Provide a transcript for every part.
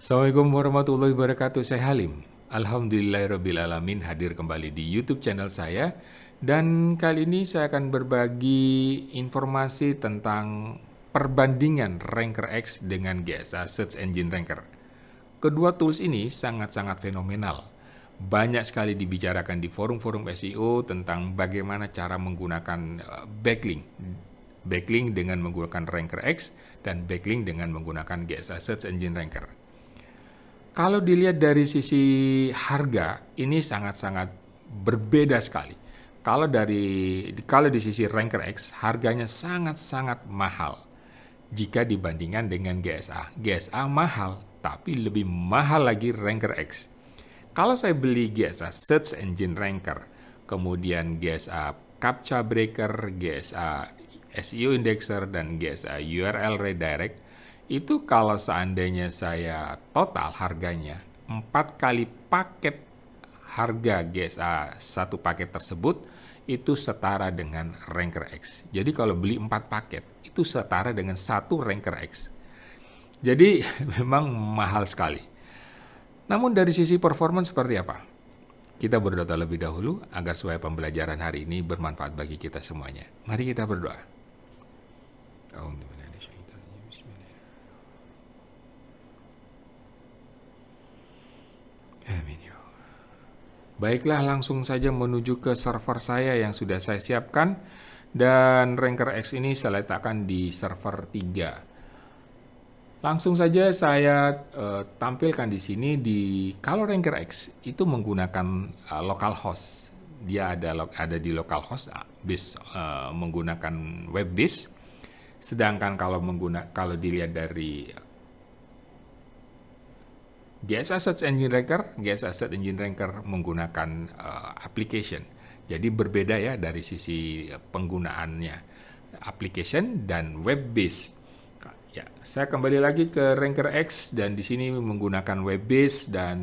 Assalamualaikum warahmatullahi wabarakatuh. Saya Halim. Alhamdulillahirrabbilalamin hadir kembali di YouTube channel saya. Dan kali ini saya akan berbagi informasi tentang perbandingan Ranker X dengan GSA Search Engine Ranker. Kedua tools ini sangat-sangat fenomenal. Banyak sekali dibicarakan di forum-forum SEO tentang bagaimana cara menggunakan eh, backlink. Backlink dengan menggunakan Ranker X dan backlink dengan menggunakan GSA Search Engine Ranker. Kalau dilihat dari sisi harga, ini sangat-sangat berbeda sekali. Kalau dari kalau di sisi Ranker X, harganya sangat-sangat mahal jika dibandingkan dengan GSA. GSA mahal, tapi lebih mahal lagi Ranker X. Kalau saya beli GSA Search Engine Ranker, kemudian GSA CAPTCHA Breaker, GSA SEO Indexer, dan GSA URL Redirect, itu kalau seandainya saya total harganya empat kali paket harga GSA ah, satu paket tersebut itu setara dengan Ranker X. Jadi kalau beli empat paket itu setara dengan satu Ranker X. Jadi memang mahal sekali. Namun dari sisi performance seperti apa? Kita berdoa terlebih dahulu agar supaya pembelajaran hari ini bermanfaat bagi kita semuanya. Mari kita berdoa. Ya Baiklah langsung saja menuju ke server saya yang sudah saya siapkan dan Ranker X ini saya letakkan di server 3. Langsung saja saya uh, tampilkan di sini di kalau Ranker X itu menggunakan uh, eh, localhost. Dia ada ada di localhost base uh, eh, menggunakan web base. Sedangkan kalau menggunakan kalau dilihat dari GS asset Engine Ranker, GS Asset Engine Ranker menggunakan uh, application. Jadi berbeda ya dari sisi penggunaannya application dan web based. Ya, saya kembali lagi ke Ranker X dan di sini menggunakan web based dan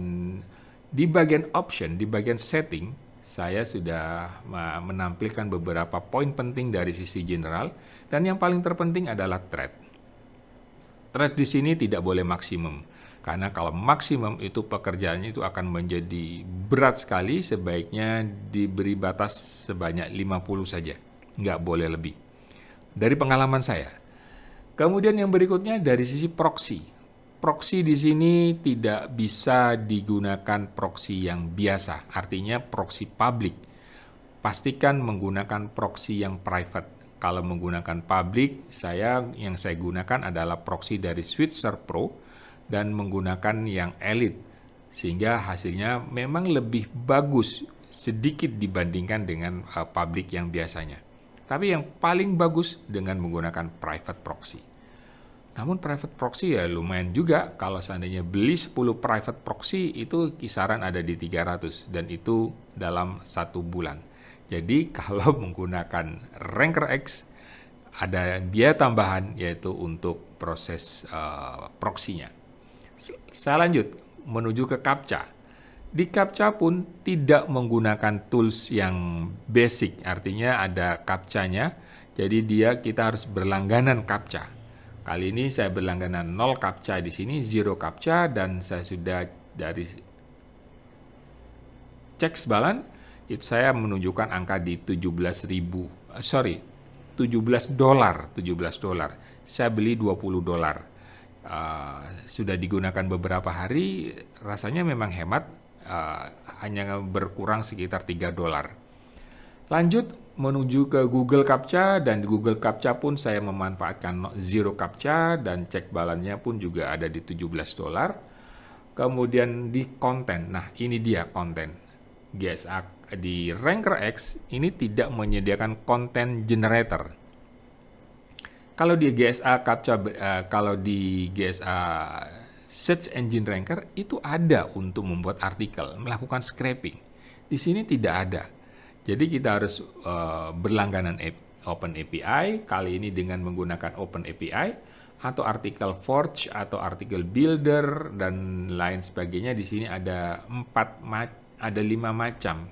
di bagian option, di bagian setting, saya sudah menampilkan beberapa poin penting dari sisi general dan yang paling terpenting adalah thread. Thread di sini tidak boleh maksimum karena kalau maksimum itu pekerjaannya itu akan menjadi berat sekali, sebaiknya diberi batas sebanyak 50 saja. Nggak boleh lebih. Dari pengalaman saya. Kemudian yang berikutnya dari sisi proxy. Proxy di sini tidak bisa digunakan proxy yang biasa, artinya proxy public. Pastikan menggunakan proxy yang private kalau menggunakan public, saya yang saya gunakan adalah proxy dari Switzer Pro dan menggunakan yang elit sehingga hasilnya memang lebih bagus sedikit dibandingkan dengan uh, publik yang biasanya. Tapi yang paling bagus dengan menggunakan private proxy. Namun private proxy ya lumayan juga kalau seandainya beli 10 private proxy itu kisaran ada di 300 dan itu dalam satu bulan. Jadi kalau menggunakan Ranker X ada biaya tambahan yaitu untuk proses uh, proxy-nya. Saya lanjut menuju ke CAPTCHA. Di CAPTCHA pun tidak menggunakan tools yang basic, artinya ada CAPTCHA-nya. Jadi dia kita harus berlangganan CAPTCHA. Kali ini saya berlangganan 0 CAPTCHA di sini, 0 CAPTCHA dan saya sudah dari cek sebalan itu saya menunjukkan angka di 17.000 eh, sorry 17 dolar 17 dolar saya beli 20 dolar uh, sudah digunakan beberapa hari rasanya memang hemat uh, hanya berkurang sekitar 3 dolar. Lanjut menuju ke Google CAPTCHA dan di Google CAPTCHA pun saya memanfaatkan zero CAPTCHA dan cek balannya pun juga ada di 17 dolar. Kemudian di konten, nah ini dia konten. GSA di Ranker X ini tidak menyediakan konten generator kalau di GSA CAPTCHA, uh, kalau di GSA Search Engine Ranker itu ada untuk membuat artikel, melakukan scraping. Di sini tidak ada. Jadi kita harus uh, berlangganan Open API, kali ini dengan menggunakan Open API, atau artikel Forge, atau artikel Builder, dan lain sebagainya. Di sini ada empat ada lima macam.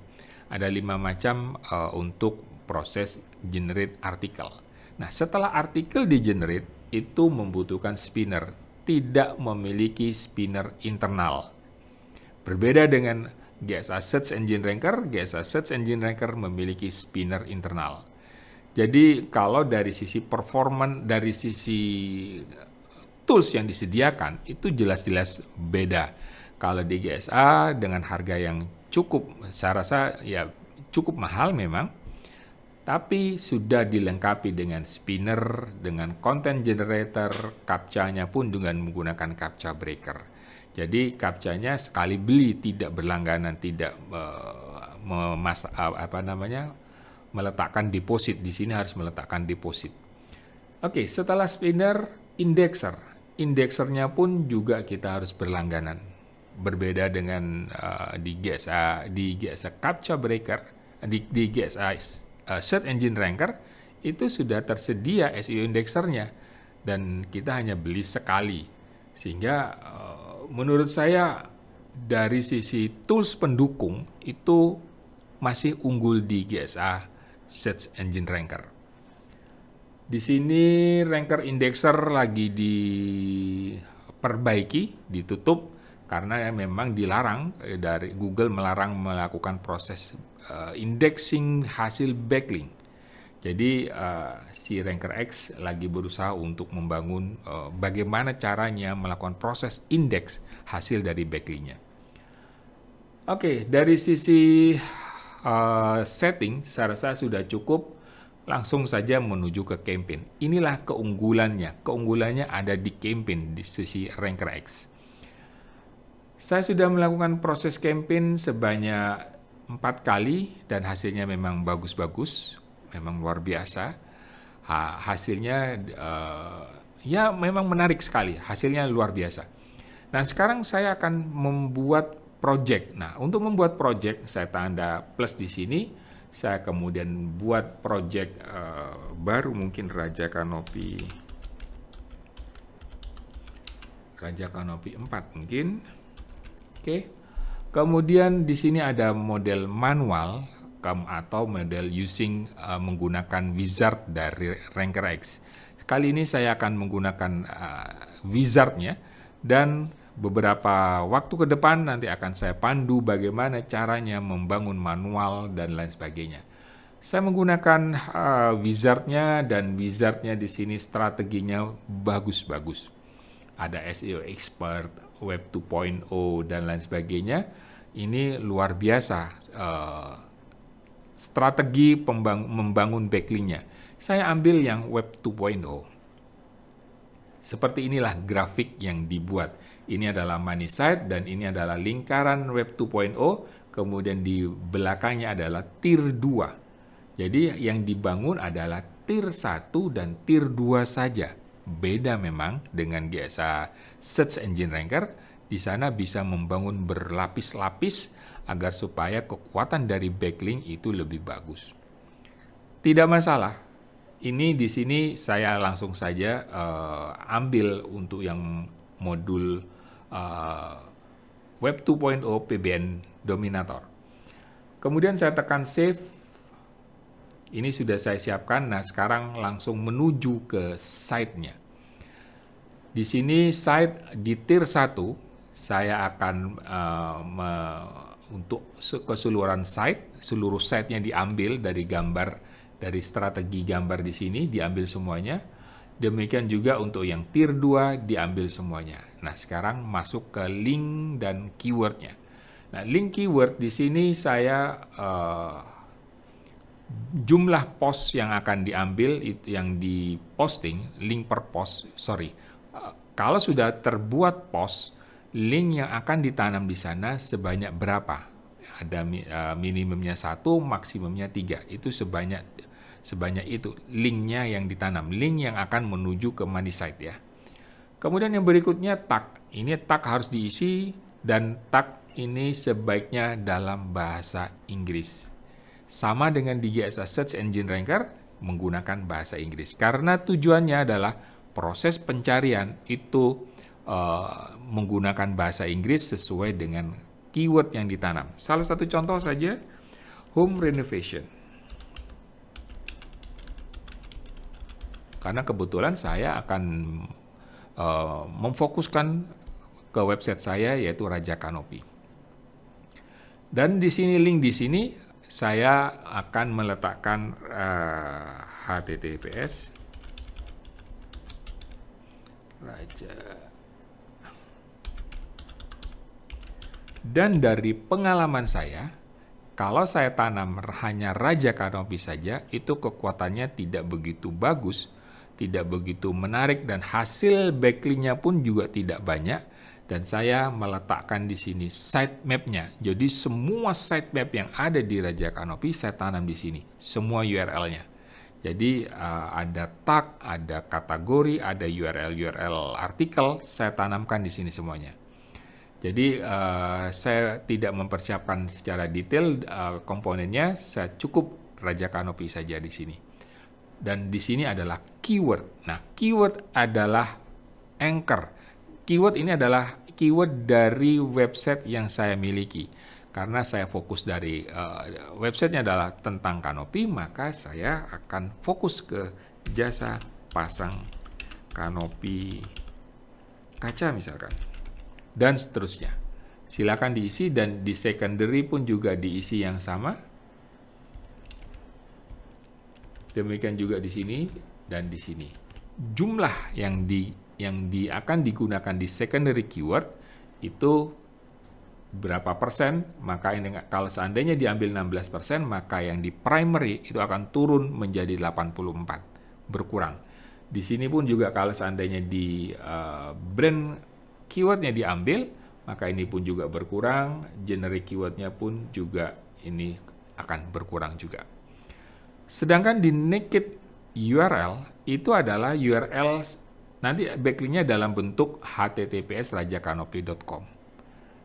Ada lima macam uh, untuk proses generate artikel. Nah, setelah artikel di generate, itu membutuhkan spinner, tidak memiliki spinner internal. Berbeda dengan GSA Search Engine Ranker, GSA Search Engine Ranker memiliki spinner internal. Jadi, kalau dari sisi performan, dari sisi eh, tools yang disediakan, itu jelas-jelas beda. Kalau di GSA dengan harga yang cukup, saya rasa ya cukup mahal memang, tapi sudah dilengkapi dengan spinner, dengan content generator, captcha-nya pun dengan menggunakan captcha breaker. Jadi captcha-nya sekali beli tidak berlangganan, tidak uh, memas uh, apa namanya? meletakkan deposit di sini harus meletakkan deposit. Oke, okay, setelah spinner, indexer. Indexernya pun juga kita harus berlangganan. Berbeda dengan uh, di GSA di GSA captcha breaker di di GSA uh, search engine ranker itu sudah tersedia SEO indexernya dan kita hanya beli sekali sehingga eh, menurut saya dari sisi tools pendukung itu masih unggul di GSA search engine ranker. Di sini ranker indexer lagi diperbaiki, ditutup karena ya memang dilarang eh, dari Google melarang melakukan proses uh, indexing hasil backlink. Jadi uh, si Ranker X lagi berusaha untuk membangun uh, bagaimana caranya melakukan proses index hasil dari backlinknya. Oke, okay, dari sisi uh, setting, saya rasa sudah cukup. Langsung saja menuju ke campaign. Inilah keunggulannya. Keunggulannya ada di campaign di sisi Ranker X. Saya sudah melakukan proses campaign sebanyak empat kali dan hasilnya memang bagus-bagus, memang luar biasa. Ha, hasilnya uh, ya memang menarik sekali, hasilnya luar biasa. Nah sekarang saya akan membuat project. Nah untuk membuat project saya tanda plus di sini, saya kemudian buat project uh, eh, baru mungkin Raja Kanopi Raja Kanopi 4 mungkin. Oke. Kemudian di sini ada model manual atau model using uh, menggunakan wizard dari Ranker X. Kali ini saya akan menggunakan uh, wizardnya dan beberapa waktu ke depan nanti akan saya pandu bagaimana caranya membangun manual dan lain sebagainya. Saya menggunakan uh, wizardnya dan wizardnya di sini strateginya bagus-bagus ada SEO expert, web 2.0 dan lain sebagainya. Ini luar biasa uh, strategi pembang membangun backlinknya. Saya ambil yang web 2.0. Seperti inilah grafik yang dibuat. Ini adalah money site dan ini adalah lingkaran web 2.0. Kemudian di belakangnya adalah tier 2. Jadi yang dibangun adalah tier 1 dan tier 2 saja beda memang dengan GSA Search Engine Ranker, di sana bisa membangun berlapis-lapis agar supaya kekuatan dari backlink itu lebih bagus. Tidak masalah. Ini di sini saya langsung saja uh, ambil untuk yang modul uh, Web 2.0 PBN Dominator. Kemudian saya tekan save ini sudah saya siapkan. Nah, sekarang langsung menuju ke site-nya. Di sini site di tier 1 saya akan uh, me, untuk keseluruhan site, seluruh site-nya diambil dari gambar dari strategi gambar di sini diambil semuanya. Demikian juga untuk yang tier 2 diambil semuanya. Nah, sekarang masuk ke link dan keywordnya. Nah, link keyword di sini saya uh, jumlah post yang akan diambil itu yang diposting link per post sorry eh, kalau sudah terbuat post link yang akan ditanam di sana sebanyak berapa ada eh, minimumnya satu maksimumnya tiga itu sebanyak sebanyak itu linknya yang ditanam link yang akan menuju ke money site ya kemudian yang berikutnya tag ini tag harus diisi dan tag ini sebaiknya dalam bahasa Inggris sama dengan DGSA Search Engine Ranker menggunakan bahasa Inggris karena tujuannya adalah proses pencarian itu uh, menggunakan bahasa Inggris sesuai dengan keyword yang ditanam. Salah satu contoh saja home renovation. Karena kebetulan saya akan uh, memfokuskan ke website saya yaitu Raja Kanopi. Dan di sini link di sini saya akan meletakkan uh, eh, https raja dan dari pengalaman saya kalau saya tanam hanya raja kanopi saja, itu kekuatannya tidak begitu bagus, tidak begitu menarik, dan hasil backlinknya pun juga tidak banyak dan saya meletakkan di sini sitemapnya. Jadi semua sitemap yang ada di Raja Kanopi saya tanam di sini, semua URL-nya. Jadi eh, ada tag, ada kategori, ada URL-URL artikel, saya tanamkan di sini semuanya. Jadi eh, saya tidak mempersiapkan secara detail eh, komponennya, saya cukup Raja Kanopi saja di sini. Dan di sini adalah keyword. Nah, keyword adalah anchor Keyword ini adalah keyword dari website yang saya miliki. Karena saya fokus dari uh, websitenya adalah tentang kanopi, maka saya akan fokus ke jasa pasang kanopi kaca misalkan. Dan seterusnya. Silakan diisi dan di secondary pun juga diisi yang sama. Demikian juga di sini dan di sini jumlah yang di yang di akan digunakan di secondary keyword itu berapa persen, maka ini kalau seandainya diambil 16 persen, maka yang di primary itu akan turun menjadi 84, berkurang. Di sini pun juga kalau seandainya di uh, brand keywordnya diambil, maka ini pun juga berkurang, generic keywordnya pun juga ini akan berkurang juga. Sedangkan di naked URL itu adalah URL nanti backlinknya dalam bentuk https rajakanopi.com.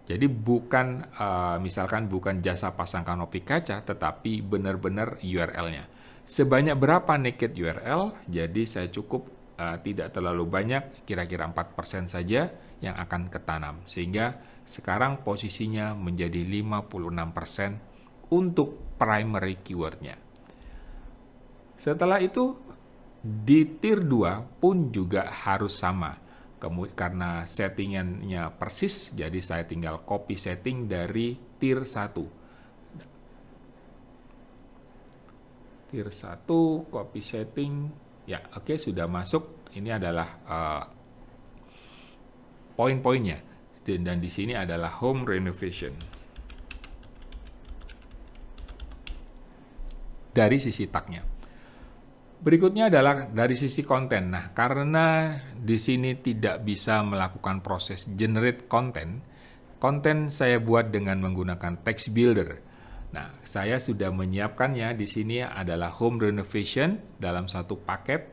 Jadi bukan eh, misalkan bukan jasa pasang kanopi kaca, tetapi benar-benar URL-nya. Sebanyak berapa naked URL? Jadi saya cukup eh, tidak terlalu banyak, kira-kira 4% saja yang akan ketanam. Sehingga sekarang posisinya menjadi 56% untuk primary keywordnya. Setelah itu di tier 2 pun juga harus sama. Kemudian karena settingannya persis, jadi saya tinggal copy setting dari tier 1. Tier 1 copy setting. Ya, oke okay, sudah masuk. Ini adalah uh, poin-poinnya. Dan, dan di sini adalah home renovation. Dari sisi taknya Berikutnya adalah dari sisi konten. Nah, karena di sini tidak bisa melakukan proses generate konten, konten saya buat dengan menggunakan text builder. Nah, saya sudah menyiapkannya di sini adalah home renovation dalam satu paket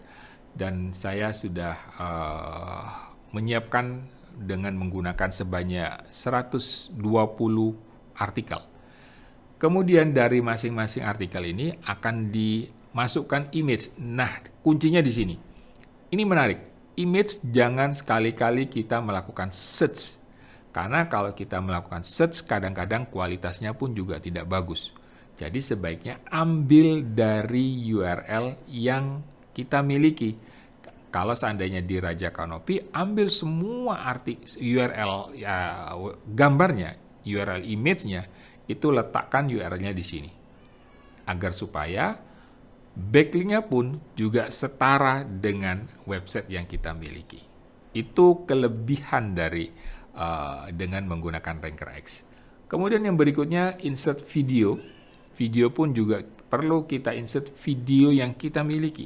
dan saya sudah uh, menyiapkan dengan menggunakan sebanyak 120 artikel. Kemudian dari masing-masing artikel ini akan di masukkan image. Nah, kuncinya di sini. Ini menarik. Image jangan sekali-kali kita melakukan search. Karena kalau kita melakukan search, kadang-kadang kualitasnya pun juga tidak bagus. Jadi sebaiknya ambil dari URL yang kita miliki. Kalau seandainya di Raja Kanopi, ambil semua arti URL ya, gambarnya, URL image-nya, itu letakkan URL-nya di sini. Agar supaya backlinknya pun juga setara dengan website yang kita miliki. Itu kelebihan dari uh, dengan menggunakan Ranker X. Kemudian yang berikutnya insert video. Video pun juga perlu kita insert video yang kita miliki.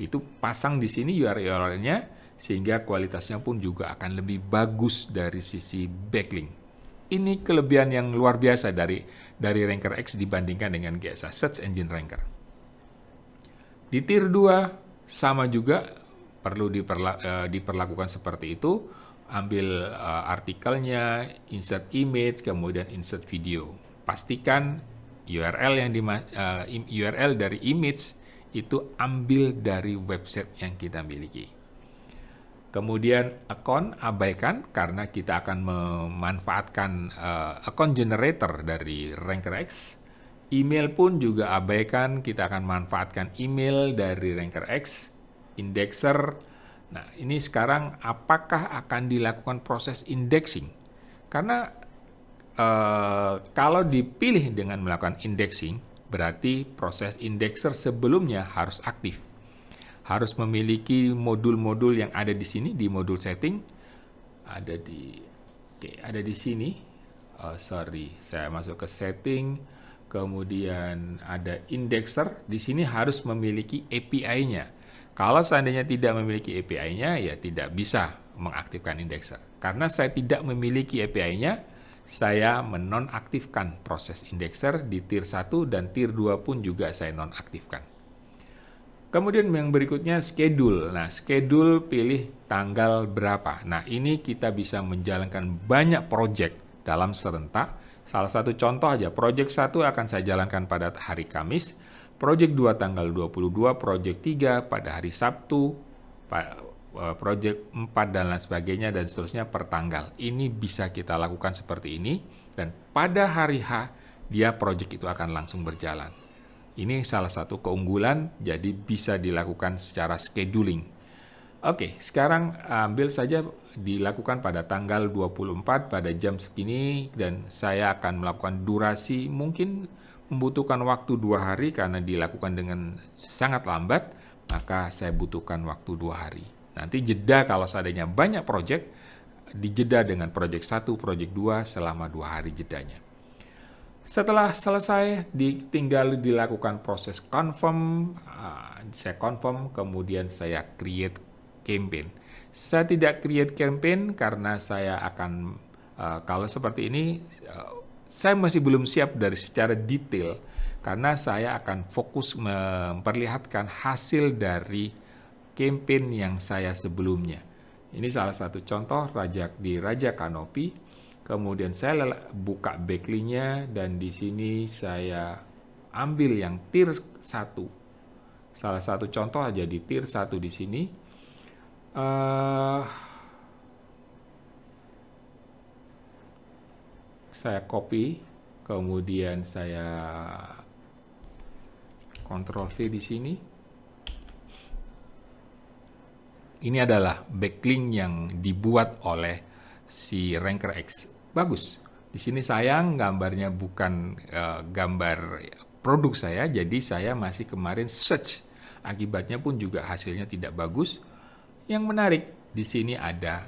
Itu pasang di sini URL-nya sehingga kualitasnya pun juga akan lebih bagus dari sisi backlink. Ini kelebihan yang luar biasa dari dari Ranker X dibandingkan dengan GSA Search Engine Ranker. Di tier 2 sama juga perlu diperla, eh, diperlakukan seperti itu, ambil eh, artikelnya, insert image, kemudian insert video. Pastikan URL yang di eh, URL dari image itu ambil dari website yang kita miliki. Kemudian account abaikan karena kita akan memanfaatkan uh, account generator dari RankRx Email pun juga abaikan, kita akan manfaatkan email dari Ranker X, indexer. Nah, ini sekarang apakah akan dilakukan proses indexing? Karena eh, kalau dipilih dengan melakukan indexing, berarti proses indexer sebelumnya harus aktif. Harus memiliki modul-modul yang ada di sini, di modul setting, ada di, okay, ada di sini. Oh, sorry, saya masuk ke setting kemudian ada indexer, di sini harus memiliki API-nya. Kalau seandainya tidak memiliki API-nya, ya tidak bisa mengaktifkan indexer. Karena saya tidak memiliki API-nya, saya menonaktifkan proses indexer di tier 1 dan tier 2 pun juga saya nonaktifkan. Kemudian yang berikutnya schedule. Nah, schedule pilih tanggal berapa. Nah, ini kita bisa menjalankan banyak project dalam serentak Salah satu contoh aja, proyek 1 akan saya jalankan pada hari Kamis, proyek 2 tanggal 22, proyek 3 pada hari Sabtu, e, proyek 4 dan lain sebagainya dan seterusnya per tanggal. Ini bisa kita lakukan seperti ini dan pada hari H dia proyek itu akan langsung berjalan. Ini salah satu keunggulan jadi bisa dilakukan secara scheduling Oke, sekarang ambil saja dilakukan pada tanggal 24 pada jam segini dan saya akan melakukan durasi mungkin membutuhkan waktu dua hari karena dilakukan dengan sangat lambat, maka saya butuhkan waktu dua hari. Nanti jeda kalau seadanya banyak proyek dijeda dengan proyek satu proyek dua selama dua hari jedanya. Setelah selesai, ditinggal dilakukan proses confirm, ah, saya confirm, kemudian saya create campaign. Saya tidak create campaign karena saya akan uh, kalau seperti ini uh, saya masih belum siap dari secara detail karena saya akan fokus memperlihatkan hasil dari campaign yang saya sebelumnya. Ini salah satu contoh Raja di Raja Kanopi. Kemudian saya buka backlinknya dan di sini saya ambil yang tier 1. Salah satu contoh aja di tier 1 di sini Eh, saya copy kemudian saya Ctrl V di sini ini adalah backlink yang dibuat oleh si Ranker X bagus di sini sayang gambarnya bukan uh, gambar produk saya jadi saya masih kemarin search akibatnya pun juga hasilnya tidak bagus yang menarik di sini ada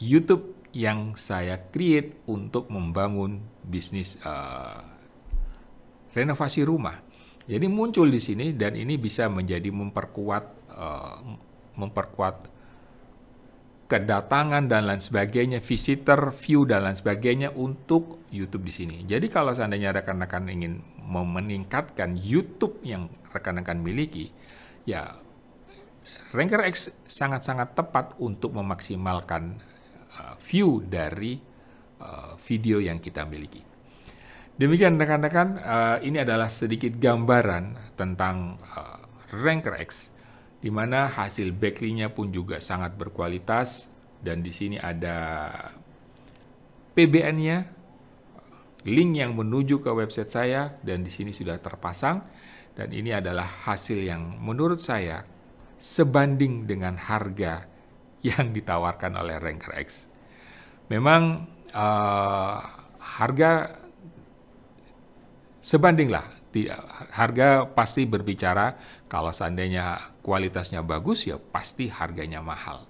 YouTube yang saya create untuk membangun bisnis uh, renovasi rumah. Jadi muncul di sini dan ini bisa menjadi memperkuat uh, memperkuat kedatangan dan lain sebagainya, visitor view dan lain sebagainya untuk YouTube di sini. Jadi kalau seandainya rekan-rekan ingin meningkatkan YouTube yang rekan-rekan miliki, ya Ranker X sangat-sangat tepat untuk memaksimalkan uh, view dari uh, video yang kita miliki. Demikian rekan-rekan, uh, ini adalah sedikit gambaran tentang uh, Ranker X, di mana hasil backlinknya pun juga sangat berkualitas dan di sini ada PBN-nya, link yang menuju ke website saya dan di sini sudah terpasang dan ini adalah hasil yang menurut saya sebanding dengan harga yang ditawarkan oleh Ranker X. Memang uh, harga lah. harga pasti berbicara kalau seandainya kualitasnya bagus ya pasti harganya mahal.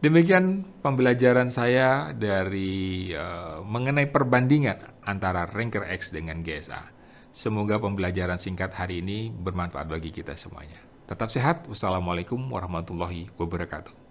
Demikian pembelajaran saya dari uh, mengenai perbandingan antara Ranker X dengan GSA. Semoga pembelajaran singkat hari ini bermanfaat bagi kita semuanya. Tetap sehat. Wassalamualaikum warahmatullahi wabarakatuh.